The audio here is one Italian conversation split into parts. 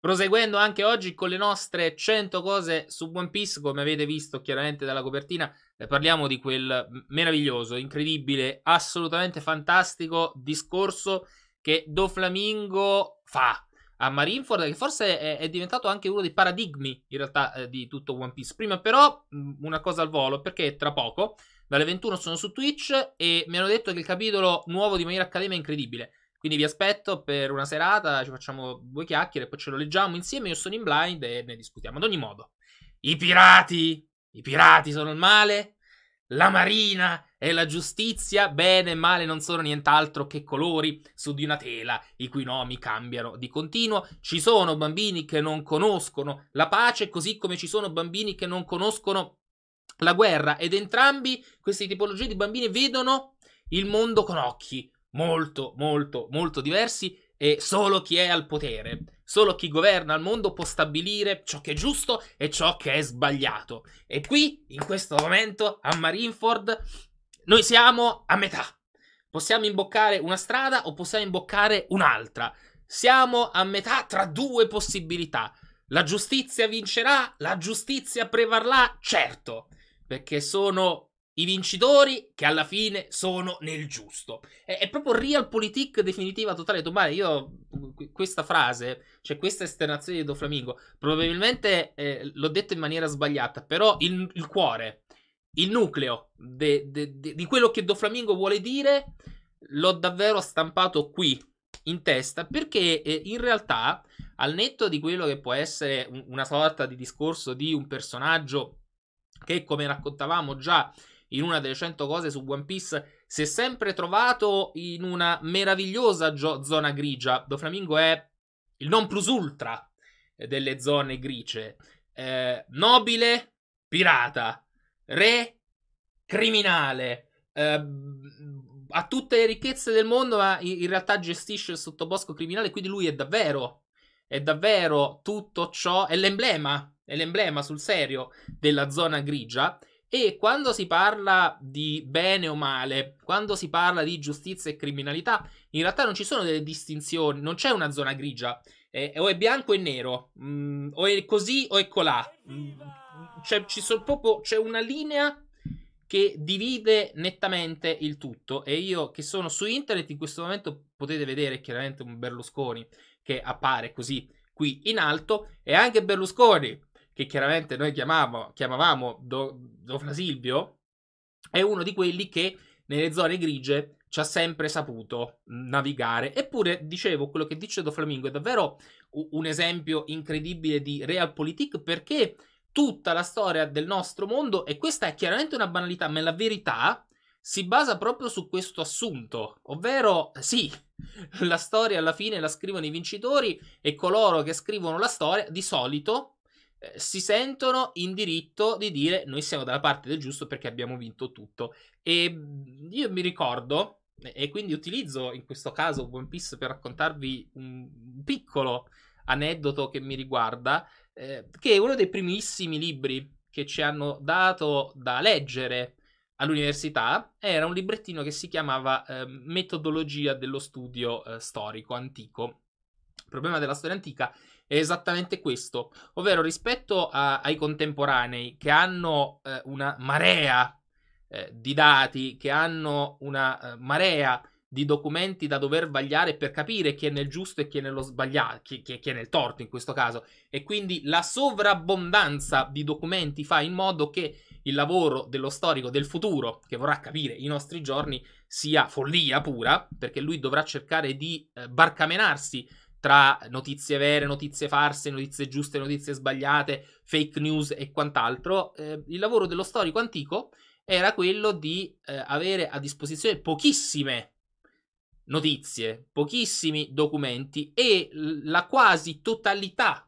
Proseguendo anche oggi con le nostre 100 cose su One Piece, come avete visto chiaramente dalla copertina, eh, parliamo di quel meraviglioso, incredibile, assolutamente fantastico discorso che Doflamingo fa a Marineford, che forse è, diventato anche uno dei paradigmi in realtà eh, di tutto One Piece. Prima però una cosa al volo, perché tra poco, dalle 21 sono su Twitch e mi hanno detto che il capitolo nuovo di Maniera Accademia è incredibile. Quindi vi aspetto per una serata, ci facciamo due chiacchiere, poi ce lo leggiamo insieme. Io sono in blind e ne discutiamo. Ad ogni modo, i pirati, i pirati sono il male, la marina e la giustizia, bene e male, non sono nient'altro che colori su di una tela i cui nomi cambiano di continuo. Ci sono bambini che non conoscono la pace, così come ci sono bambini che non conoscono la guerra, ed entrambi queste tipologie di bambini vedono il mondo con occhi molto, molto, molto diversi e solo chi è al potere, solo chi governa il mondo può stabilire ciò che è giusto e ciò che è sbagliato. E qui, in questo momento, a Marineford, noi siamo a metà. Possiamo imboccare una strada o possiamo imboccare un'altra. Siamo a metà tra due possibilità. La giustizia vincerà, la giustizia prevarrà, certo, perché sono i vincitori che alla fine sono nel giusto. È, è proprio realpolitik definitiva totale. Domani io questa frase, cioè questa esternazione di Doflamingo, probabilmente eh, l'ho detto in maniera sbagliata, però il, il cuore, il nucleo de, de, de, di quello che Doflamingo vuole dire l'ho davvero stampato qui in testa perché eh, in realtà al netto di quello che può essere un, una sorta di discorso di un personaggio che come raccontavamo già in una delle 100 cose su One Piece, si è sempre trovato in una meravigliosa gio- zona grigia. Doflamingo è il non plus ultra delle zone grigie. Eh, nobile, pirata, re, criminale. Eh, ha tutte le ricchezze del mondo, ma in realtà gestisce il sottobosco criminale, quindi lui è davvero, è davvero tutto ciò, è l'emblema, è l'emblema sul serio della zona grigia e quando si parla di bene o male, quando si parla di giustizia e criminalità, in realtà non ci sono delle distinzioni, non c'è una zona grigia. Eh, o è bianco e nero, mm, o è così o è colà. Mm, c'è, cioè, proprio, c'è una linea che divide nettamente il tutto. E io che sono su internet in questo momento potete vedere chiaramente un Berlusconi che appare così qui in alto e anche Berlusconi che chiaramente noi chiamavamo, chiamavamo Do, Do Flasilvio, è uno di quelli che nelle zone grigie ci ha sempre saputo navigare. Eppure, dicevo, quello che dice Do Flamingo è davvero un esempio incredibile di realpolitik perché tutta la storia del nostro mondo, e questa è chiaramente una banalità, ma la verità si basa proprio su questo assunto, ovvero sì, la storia alla fine la scrivono i vincitori e coloro che scrivono la storia di solito eh, si sentono in diritto di dire noi siamo dalla parte del giusto perché abbiamo vinto tutto. E mhmm, io mi ricordo, e quindi utilizzo in questo caso One Piece per raccontarvi un piccolo aneddoto che mi riguarda, eh, che è uno dei primissimi libri che ci hanno dato da leggere all'università era un librettino che si chiamava eh, Metodologia dello studio eh, storico antico il problema della storia antica è esattamente questo, ovvero rispetto a, ai contemporanei che hanno eh, una marea eh, di dati, che hanno una eh, marea di documenti da dover vagliare per capire chi è nel giusto e chi è nello sbagliato, chi, chi, chi è nel torto in questo caso, e quindi la sovrabbondanza di documenti fa in modo che il lavoro dello storico del futuro, che vorrà capire i nostri giorni, sia follia pura, perché lui dovrà cercare di eh, barcamenarsi tra notizie vere, notizie farse, notizie giuste, notizie sbagliate, fake news e quant'altro, eh, il lavoro dello storico antico era quello di eh, avere a disposizione pochissime notizie, pochissimi documenti e la quasi totalità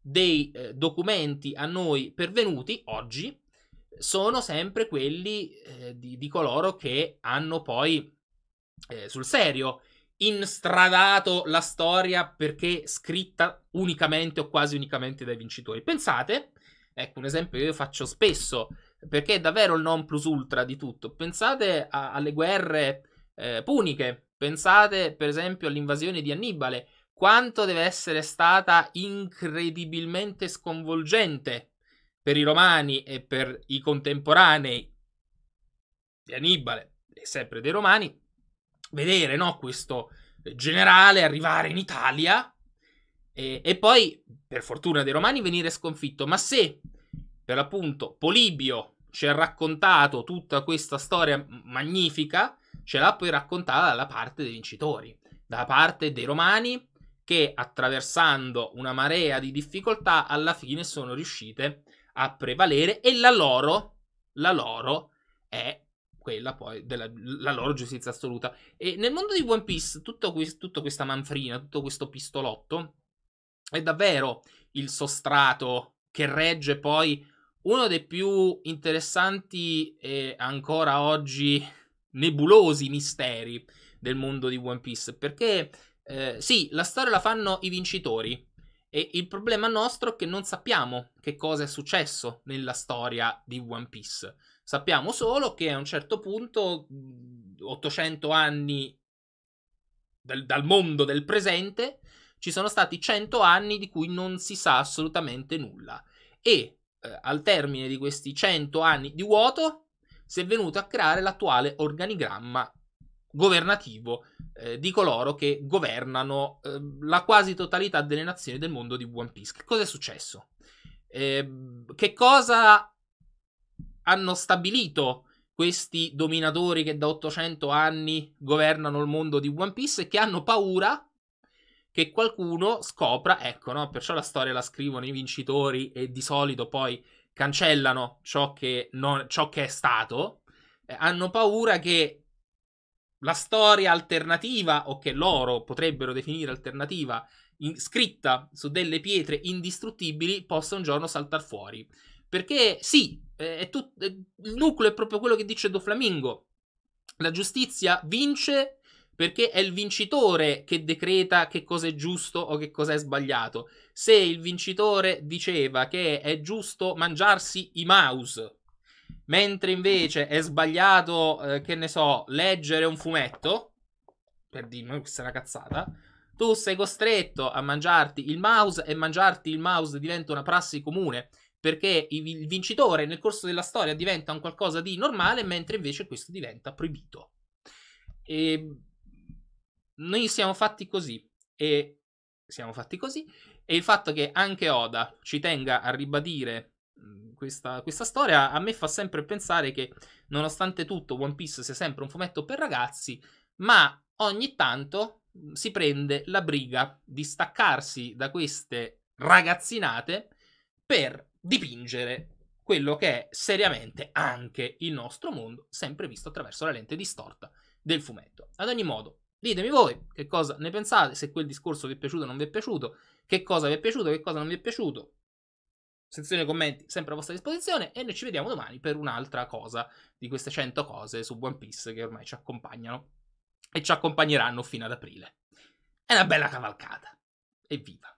dei eh, documenti a noi pervenuti oggi sono sempre quelli eh, di, di, coloro che hanno poi eh, sul serio instradato la storia perché scritta unicamente o quasi unicamente dai vincitori. Pensate, ecco un esempio che io faccio spesso, perché è davvero il non plus ultra di tutto. Pensate a, alle guerre eh, puniche, pensate per esempio all'invasione di Annibale, quanto deve essere stata incredibilmente sconvolgente per i romani e per i contemporanei di Annibale, e sempre dei romani, vedere no, questo generale arrivare in Italia e, e, poi, per fortuna dei Romani, venire sconfitto. Ma se, per l'appunto, Polibio ci ha raccontato tutta questa storia magnifica, ce l'ha poi raccontata dalla parte dei vincitori, dalla parte dei Romani che, attraversando una marea di difficoltà, alla fine sono riuscite a prevalere e la loro, la loro è quella poi della loro giustizia assoluta. E nel mondo di One Piece, tutta questa manfrina, tutto questo pistolotto è davvero il sostrato che regge poi uno dei più interessanti e ancora oggi nebulosi misteri del mondo di One Piece. Perché eh, sì, la storia la fanno i vincitori. E il problema nostro è che non sappiamo che cosa è successo nella storia di One Piece. Sappiamo solo che a un certo punto, 800 mhmm, anni dal, dal mondo del presente, ci sono stati 100 anni di cui non si sa assolutamente nulla. E eh, al termine di questi 100 anni di vuoto si è venuto a creare l'attuale organigramma governativo eh, di coloro che governano eh, la quasi totalità delle nazioni del mondo di One Piece. Che cosa è successo? Ehm, che cosa hanno stabilito questi dominatori che da 800 anni governano il mondo di One Piece e che hanno paura che qualcuno scopra, ecco, no? Perciò la storia la scrivono i vincitori e di solito poi cancellano ciò che, non, ciò che è stato. Eh, hanno paura che la storia alternativa, o che loro potrebbero definire alternativa, in, scritta su delle pietre indistruttibili, possa un giorno saltare fuori. Perché sì, eh, tu- eh, il nucleo è proprio quello che dice Doflamingo. La giustizia vince perché è il vincitore che decreta che cosa è giusto o che cosa è sbagliato. Se il vincitore diceva che è giusto mangiarsi i mouse, mentre invece è sbagliato, eh, che ne so, leggere un fumetto, per dirmi questa è una cazzata, tu sei costretto a mangiarti il mouse e mangiarti il mouse diventa una prassi comune perché il vincitore nel corso della storia diventa un qualcosa di normale, mentre invece questo diventa proibito. E noi siamo fatti così e siamo fatti così e il fatto che anche Oda ci tenga a ribadire questa, questa, storia a me fa sempre pensare che nonostante tutto One Piece sia sempre un fumetto per ragazzi, ma ogni tanto si prende la briga di staccarsi da queste ragazzinate per dipingere quello che è seriamente anche il nostro mondo, sempre visto attraverso la lente distorta del fumetto. Ad ogni modo, ditemi voi che cosa ne pensate, se quel discorso vi è piaciuto o non vi è piaciuto, che cosa vi è piaciuto, che cosa non vi è piaciuto. Sezione commenti sempre a vostra disposizione e noi ci vediamo domani per un'altra cosa di queste 100 cose su One Piece che ormai ci accompagnano e ci accompagneranno fino ad aprile. È una bella cavalcata. Evviva!